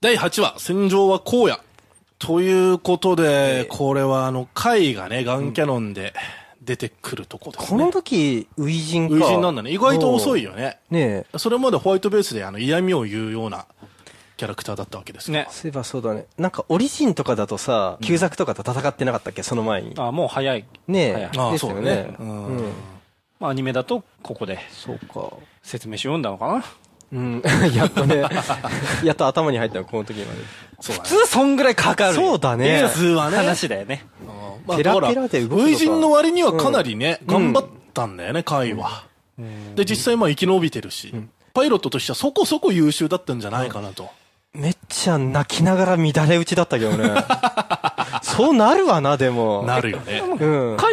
第8話、戦場は荒野。ということで、これはあの、貝がね、ガンキャノンで出てくるとこですね。この時、初陣か。初陣なんだね。意外と遅いよね。ねそれまでホワイトベースであの嫌味を言うようなキャラクターだったわけですね。そういえばそうだね。なんかオリジンとかだとさ、旧作とかと戦ってなかったっけ、その前に。あ、もう早い。ねえ。ああ、そうね。うん。まあアニメだとここで。そうか。説明し読んだのかなうん、やっとね、やっと頭に入ったの、この時まで。普通、そんぐらいかかる。そうだね。普通はね。話だよね。まあ、ペラペラで動く。V 人の割にはかなりね、頑張ったんだよね、会は。で、実際まあ生き延びてるし、パイロットとしてはそこそこ優秀だったんじゃないかなと。めっちゃ泣きながら乱れ打ちだったけどね。そうなるわな、でも。なるよね。うん。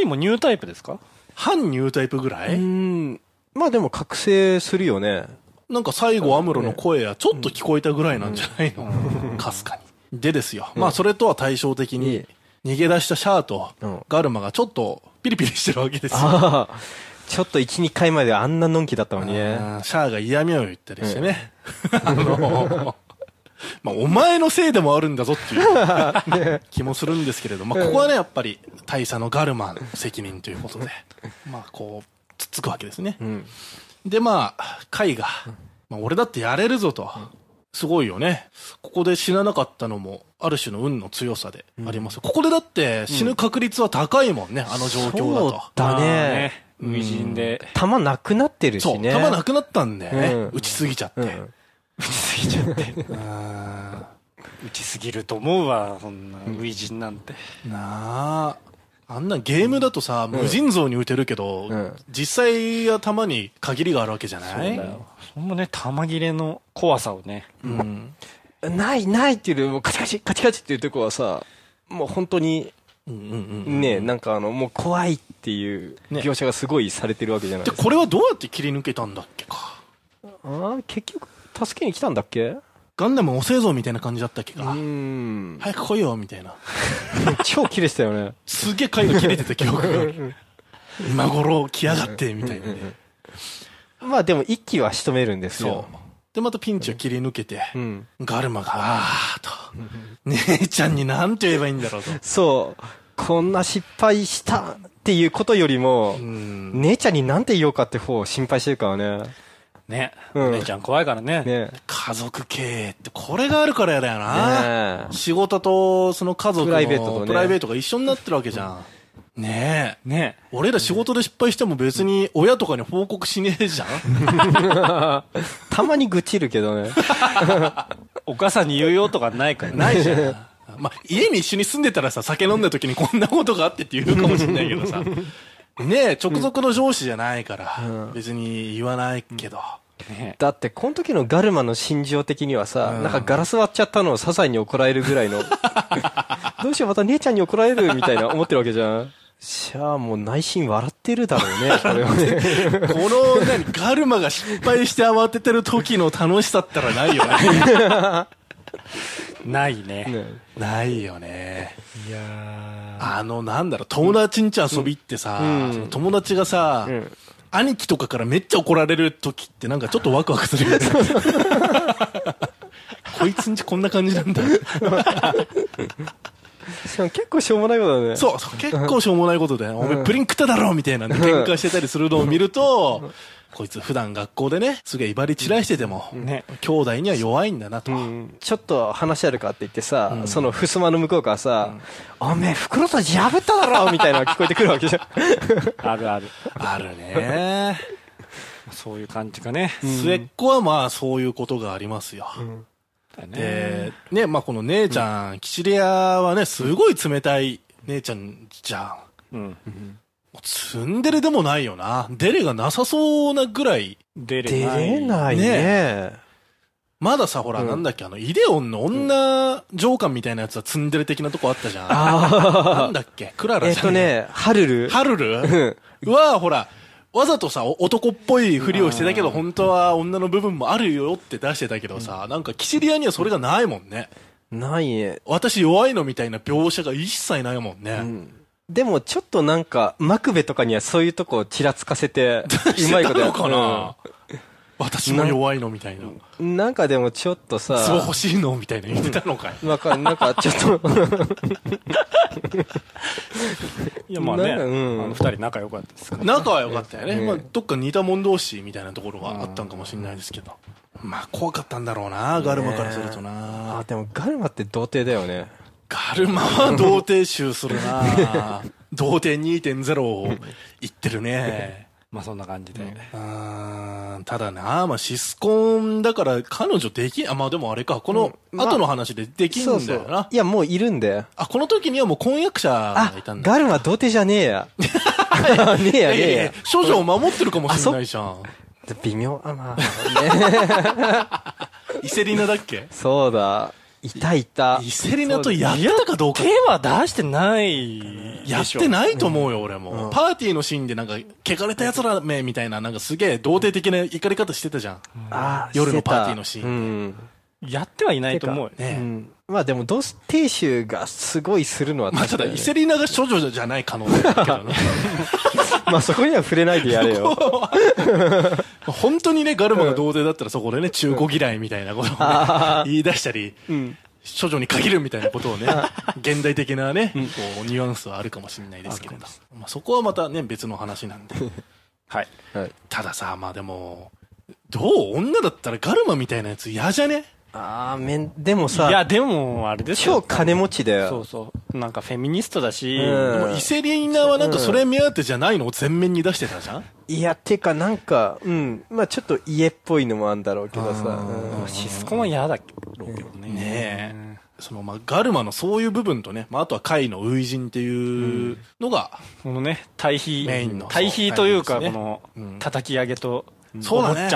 もニュータイプですか反ニュータイプぐらいうん。まあでも覚醒するよね。なんか最後アムロの声やちょっと聞こえたぐらいなんじゃないのかす、かに。でですよ。まあそれとは対照的に、逃げ出したシャアとガルマがちょっとピリピリしてるわけですよ。ちょっと1、2回まであんなのんきだったのにね。シャアが嫌味を言ったりしてね。あの、まあ、お前のせいでもあるんだぞっていう 気もするんですけれど、まあ、ここはね、やっぱり大佐のガルマの責任ということで、まあ、こう、つっつくわけですね。うん、で、まあ、会が、まあ、俺だってやれるぞと。すごいよね。ここで死ななかったのも、ある種の運の強さであります。ここでだって死ぬ確率は高いもんね、あの状況だと。そうだね。無人で。弾なくなってるしね。そう、弾なくなったんだよね。打ちすぎちゃって。打ちすぎちゃって。打ちすぎると思うわ、そんな、初陣なんて。なあ。あんなゲームだとさ、無尽蔵に打てるけど、うん、実際は弾に限りがあるわけじゃないそうだよ。そんなね、弾切れの怖さをね。うん。ないないっていうよりも、カチカチ、カチカチっていうとこはさ、もう本当に、ねなんかあの、もう怖いっていう描写がすごいされてるわけじゃないですか。ね、これはどうやって切り抜けたんだっけか。ああ、結局、助けに来たんだっけガンダムお製ぞみたいな感じだったっけか。早く来いよ、みたいな。超キレてたよね。すげえ回路切れてた記憶がある。今頃来やがって、みたいなね。まあでも一気は仕留めるんですよ。で、またピンチを切り抜けて、ガルマが、あーと、姉ちゃんに何て言えばいいんだろうと。そう。こんな失敗したっていうことよりも、姉ちゃんに何て言おうかって方を心配してるからね。ね、うん、姉ちゃん怖いからね。ね家族経営って、これがあるからやだよな。仕事と、その家族のプライベートと、ね、プライベートが一緒になってるわけじゃん。ねえ。ねえ。俺ら仕事で失敗しても別に親とかに報告しねえじゃん たまに愚痴るけどね。お母さんに言うよとかないから、ないじゃん。まあ、家に一緒に住んでたらさ、酒飲んだ時にこんなことがあってって言うかもしれないけどさ。ねえ、直属の上司じゃないから、別に言わないけど。うんだってこの時のガルマの心情的にはさ、なんかガラス割っちゃったのをサザエに怒られるぐらいの どうしようまた姉ちゃんに怒られるみたいな思ってるわけじゃんしゃあもう内心笑ってるだろうね、これはね。この、何、ガルマが失敗して慌ててる時の楽しさったらないよね。ないね、ね、ないよね。いやあの、なんだろう、友達んち遊びってさ、友達がさ、兄貴とかからめっちゃ怒られる時ってなんかちょっとワクワクするよね。こいつんちこんな感じなんだ。しかも結構しょうもないことだね。そう、結構しょうもないことで、お前プリン食っただろみたいな、ね、喧嘩してたりするのを見ると、こいつ普段学校でね、すげえ威張り散らしてても、ね、兄弟には弱いんだなと。ちょっと話あるかって言ってさ、うん、その襖の向こうからさ、うん、おめえ袋とじ破っただろみたいなのが聞こえてくるわけじゃん。あるある。あるね。そういう感じかね。末っ子はまあそういうことがありますよ。うんで、ね、まあ、この姉ちゃん、うん、キシリアはね、すごい冷たい姉ちゃんじゃん。うん。ツンデレでもないよな。デレがなさそうなぐらい。デレ出ない。れないね。まださ、ほら、うんなんだっけ、あの、イデオンの女上官みたいなやつはツンデレ的なとこあったじゃん。なんだっけクララえっとね、ハルル。ハルルは、ほら、わざとさ、男っぽいふりをしてたけど、本当は女の部分もあるよって出してたけどさ、なんかキシリアにはそれがないもんね。ないね。私弱いのみたいな描写が一切ないもんね。うんでもちょっとなんか、マクベとかにはそういうとこをちらつかせて、うまいことやったのかな、私も弱いのみたいな。なんかでもちょっとさ。う欲しいのみたいな言ってたのかい。なんか、なんかちょっと いやまあね、うん、あの二人仲良かったですから、仲は良かったよね。ねまあどっか似た者同士みたいなところはあったんかもしれないですけど。まあ怖かったんだろうな、ガルマからするとな。あ、でもガルマって童貞だよね。ガルマは童貞集するな童貞2.0を言ってるね。まあそんな感じで。うん、ただな、まあシスコンだから彼女できん、あ、まあでもあれか、この後の話でできんだよな、まあそうそう。いやもういるんで。あ、この時にはもう婚約者がいたんだ。ガルマ童貞じゃねえや。ねえやねえや。少女を守ってるかもしれないじゃん。微妙、あ、まあ、ね。イセリナだっけそうだ。いたいた。イセリナとやったかどうか。手は出してない。やってないと思うよ、俺も。パーティーのシーンでなんか、汚れた奴らめ、みたいな、なんかすげえ、童貞的な怒り方してたじゃん。夜のパーティーのシーン。やってはいないと思うよね。うん、まあでも、同亭主がすごいするのは確かに、ね。まあ、ただ、イセリナが処女じゃない可能性あるけどね。まあそこには触れないでやれよ。本当にね、ガルマが童貞だったらそこでね、中古嫌いみたいなことを、ね、言い出したり、うん処女に限るみたいなことをね、現代的なね、こう、ニュアンスはあるかもしれないですけれど。まあ、そこはまたね、別の話なんで。はい。はい、たださ、まあでも、どう女だったらガルマみたいなやつ嫌じゃねああ、めん、でもさ。いや、でも、あれですよ。超金持ちだよ。そうそう。なんかフェミニストだし。うん、でも、イセリーナはなんかそれ目当てじゃないのを全面に出してたじゃん、いや、てかなんか、うん。まあちょっと家っぽいのもあるんだろうけどさ。うん、シスコも嫌だろうけどね。ねえ。そのまあガルマのそういう部分とね、まあ、あとは貝の初陣っていうのが、うん、このね対比メインの対比というか、ね、この叩き上げとそうだね。ち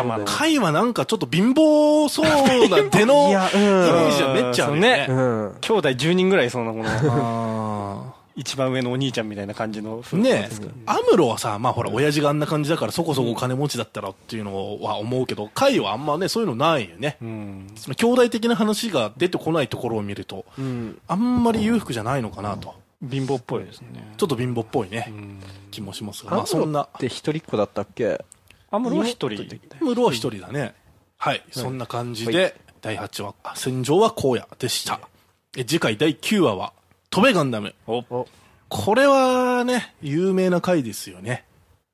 はなんかちょっと貧乏そうな出の イメージはめっちゃあるね。兄弟10人ぐらいそなもの。一番上のお兄ちゃんみたいな感じのねアムロはさ、まあほら、親父があんな感じだからそこそこ金持ちだったらっていうのは思うけど、カイはあんまね、そういうのないよね。その兄弟的な話が出てこないところを見ると、あんまり裕福じゃないのかなと。貧乏っぽいですね。ちょっと貧乏っぽいね。気もしますが、まあそんな。って一人っ子だったっけあ、室は一人。室は一人だね。はい、そんな感じで、第8話、戦場は荒野でした。え次回第9話は、飛べガンダム。これはね、有名な回ですよね。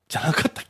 じゃなかった